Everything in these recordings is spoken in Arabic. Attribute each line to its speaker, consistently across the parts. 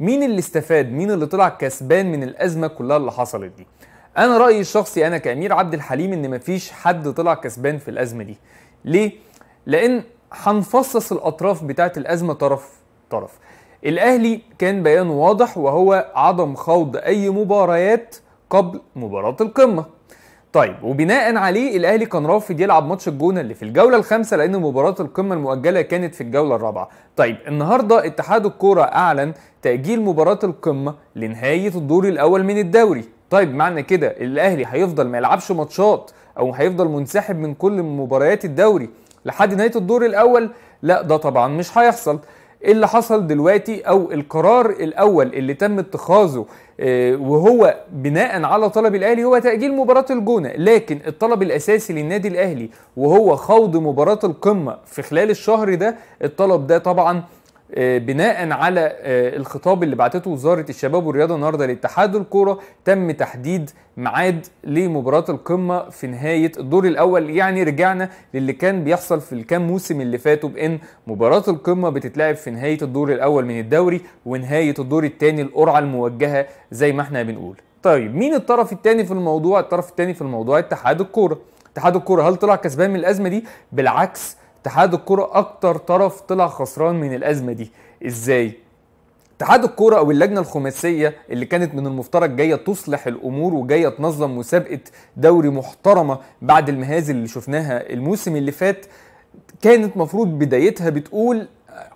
Speaker 1: مين اللي استفاد مين اللي طلع كسبان من الازمه كلها اللي حصلت دي انا رايي الشخصي انا كامير عبد الحليم ان مفيش حد طلع كسبان في الازمه دي ليه لان هنفصص الاطراف بتاعه الازمه طرف طرف الاهلي كان بيان واضح وهو عدم خوض اي مباريات قبل مباراه القمه طيب وبناء عليه الاهلي كان رافض يلعب ماتش الجونه اللي في الجوله الخامسه لان مباراه القمه المؤجله كانت في الجوله الرابعه طيب النهارده اتحاد الكوره اعلن تاجيل مباراه القمه لنهايه الدور الاول من الدوري طيب معنى كده الاهلي هيفضل ما يلعبش ماتشات او هيفضل منسحب من كل مباريات الدوري لحد نهايه الدور الاول لا ده طبعا مش هيحصل إيه اللي حصل دلوقتي او القرار الاول اللي تم اتخاذه آه، وهو بناء على طلب الاهلي هو تاجيل مباراه الجونه لكن الطلب الاساسي للنادي الاهلي وهو خوض مباراه القمه في خلال الشهر ده الطلب ده طبعا آه، بناء على آه، الخطاب اللي بعتته وزاره الشباب والرياضه النهارده لاتحاد الكوره تم تحديد ميعاد لمباراه القمه في نهايه الدور الاول يعني رجعنا للي كان بيحصل في الكام موسم اللي فاتوا بان مباراه القمه بتتلعب في نهايه الدور الاول من الدوري ونهايه الدور الثاني القرعه الموجهه زي ما احنا بنقول. طيب مين الطرف الثاني في الموضوع؟ الطرف الثاني في الموضوع اتحاد الكوره. اتحاد الكوره هل طلع كسبان من الازمه دي؟ بالعكس اتحاد الكرة اكتر طرف طلع خسران من الازمة دي ازاي؟ اتحاد الكوره او اللجنه الخماسيه اللي كانت من المفترض جايه تصلح الامور وجايه تنظم مسابقه دوري محترمه بعد المهازل اللي شفناها الموسم اللي فات كانت مفروض بدايتها بتقول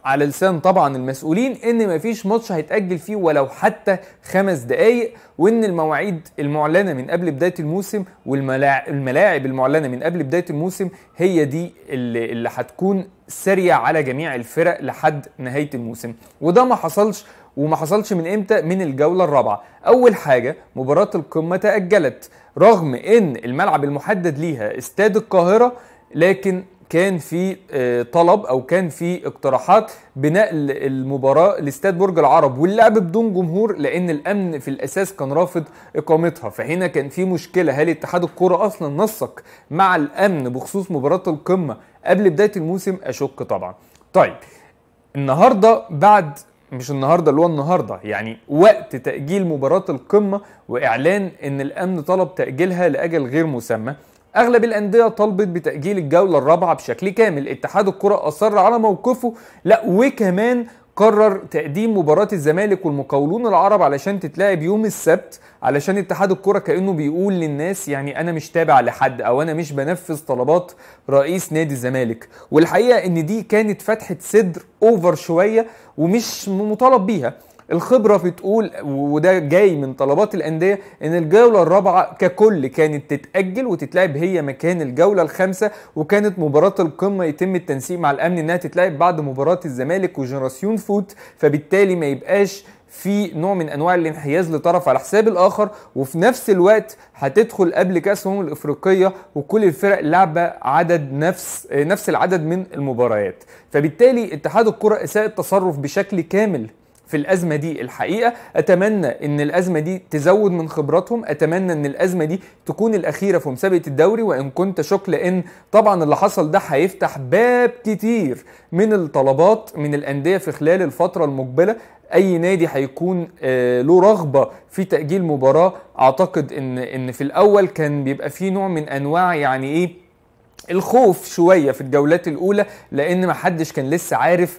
Speaker 1: على لسان طبعا المسؤولين ان مفيش ماتش هيتاجل فيه ولو حتى خمس دقائق وان المواعيد المعلنه من قبل بدايه الموسم والملاعب المعلنه من قبل بدايه الموسم هي دي اللي, اللي هتكون ساريه على جميع الفرق لحد نهايه الموسم وده ما حصلش وما حصلش من امتى من الجوله الرابعه اول حاجه مباراه القمه تاجلت رغم ان الملعب المحدد ليها استاد القاهره لكن كان في آه، طلب او كان في اقتراحات بنقل المباراه لاستاد برج العرب واللعب بدون جمهور لان الامن في الاساس كان رافض اقامتها فهنا كان في مشكله هل اتحاد الكوره اصلا نسق مع الامن بخصوص مباراه القمه قبل بدايه الموسم اشك طبعا طيب النهارده بعد مش النهارده اللي هو النهارده يعني وقت تاجيل مباراه القمه واعلان ان الامن طلب تاجيلها لاجل غير مسمى اغلب الانديه طالبت بتاجيل الجوله الرابعه بشكل كامل اتحاد الكره اصر على موقفه لا وكمان قرر تقديم مباراة الزمالك والمقاولون العرب علشان تتلعب يوم السبت علشان اتحاد الكرة كأنه بيقول للناس يعني أنا مش تابع لحد أو أنا مش بنفذ طلبات رئيس نادي الزمالك والحقيقة إن دي كانت فتحة صدر أوفر شوية ومش مطالب بيها الخبره بتقول وده جاي من طلبات الانديه ان الجوله الرابعه ككل كانت تتاجل وتتلعب هي مكان الجوله الخامسه وكانت مباراه القمه يتم التنسيق مع الامن انها تتلعب بعد مباراه الزمالك وجنراسيون فوت فبالتالي ما يبقاش في نوع من انواع الانحياز لطرف على حساب الاخر وفي نفس الوقت هتدخل قبل كاس الامم الافريقيه وكل الفرق لعبه عدد نفس نفس العدد من المباريات فبالتالي اتحاد الكره اساء التصرف بشكل كامل في الازمه دي الحقيقه اتمنى ان الازمه دي تزود من خبراتهم اتمنى ان الازمه دي تكون الاخيره في مسابقه الدوري وان كنت شك لان طبعا اللي حصل ده هيفتح باب كتير من الطلبات من الانديه في خلال الفتره المقبله اي نادي هيكون آه، له رغبه في تاجيل مباراه اعتقد ان ان في الاول كان بيبقى فيه نوع من انواع يعني ايه الخوف شويه في الجولات الاولى لان ما حدش كان لسه عارف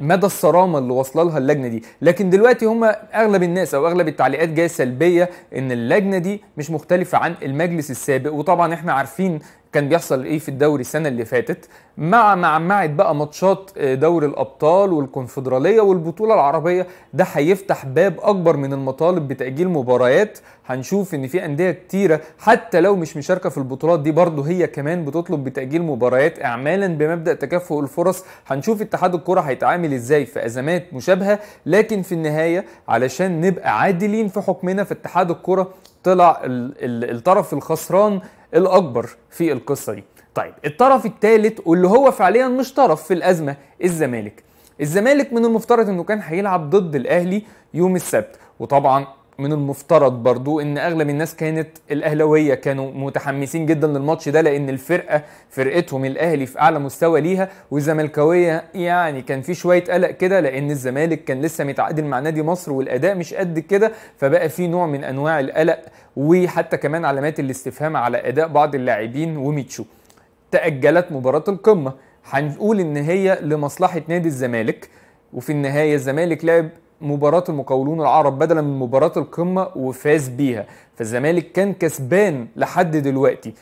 Speaker 1: مدى الصرامه اللي واصله لها اللجنه دي لكن دلوقتي هم اغلب الناس او اغلب التعليقات جايه سلبيه ان اللجنه دي مش مختلفه عن المجلس السابق وطبعا احنا عارفين كان بيحصل ايه في الدوري السنه اللي فاتت مع معمعت بقى ماتشات آه، دوري الابطال والكونفدراليه والبطوله العربيه ده هيفتح باب اكبر من المطالب بتاجيل مباريات هنشوف ان في انديه كتيره حتى لو مش مشاركه في البطولات دي برضه هي كمان بتطلب بتاجيل مباريات اعمالا بمبدا تكافؤ الفرص هنشوف اتحاد الكره هيتعامل ازاي في ازمات مشابهه لكن في النهايه علشان نبقى عادلين في حكمنا في اتحاد الكره طلع الطرف الخسران الاكبر في القصه دي طيب الطرف الثالث واللي هو فعليا مش طرف في الازمه الزمالك الزمالك من المفترض انه كان هيلعب ضد الاهلي يوم السبت وطبعا من المفترض برضو ان اغلب الناس كانت الاهلاويه كانوا متحمسين جدا للماتش ده لان الفرقه فرقتهم الاهلي في اعلى مستوى ليها والزملكاويه يعني كان في شويه قلق كده لان الزمالك كان لسه متعادل مع نادي مصر والاداء مش قد كده فبقى في نوع من انواع القلق وحتى كمان علامات الاستفهام على اداء بعض اللاعبين وميتشو تاجلت مباراه القمه هنقول ان هي لمصلحه نادي الزمالك وفي النهايه الزمالك لعب مباراة المقاولون العرب بدلا من مباراة القمة وفاز بيها فالزمالك كان كسبان لحد دلوقتي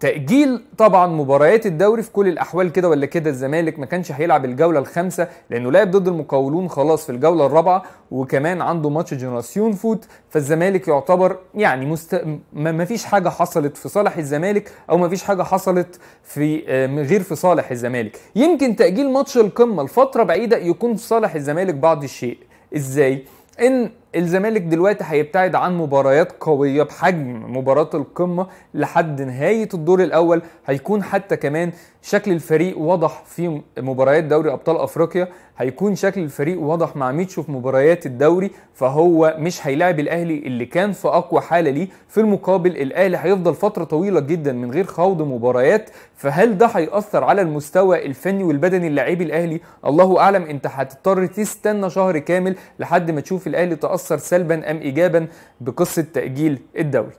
Speaker 1: تأجيل طبعا مباريات الدوري في كل الأحوال كده ولا كده الزمالك ما كانش هيلعب الجولة الخامسة لأنه لعب ضد المقاولون خلاص في الجولة الرابعة وكمان عنده ماتش جنراسيون فوت فالزمالك يعتبر يعني مست... ما فيش حاجة حصلت في صالح الزمالك أو ما فيش حاجة حصلت في غير في صالح الزمالك يمكن تأجيل ماتش القمة لفترة بعيدة يكون في صالح الزمالك بعض الشيء ازاي ان الزمالك دلوقتي هيبتعد عن مباريات قوية بحجم مباراة القمة لحد نهاية الدور الأول هيكون حتى كمان شكل الفريق واضح في مباريات دوري أبطال أفريقيا هيكون شكل الفريق واضح مع ميتشو في مباريات الدوري فهو مش هيلاعب الأهلي اللي كان في أقوى حالة ليه في المقابل الأهلي هيفضل فترة طويلة جدا من غير خوض مباريات فهل ده هيأثر على المستوى الفني والبدني اللاعبي الأهلي الله أعلم أنت هتضطر تستنى شهر كامل لحد ما تشوف الأهلي تأثر هيتأثر سلبا أم إيجابا بقصة تأجيل الدوري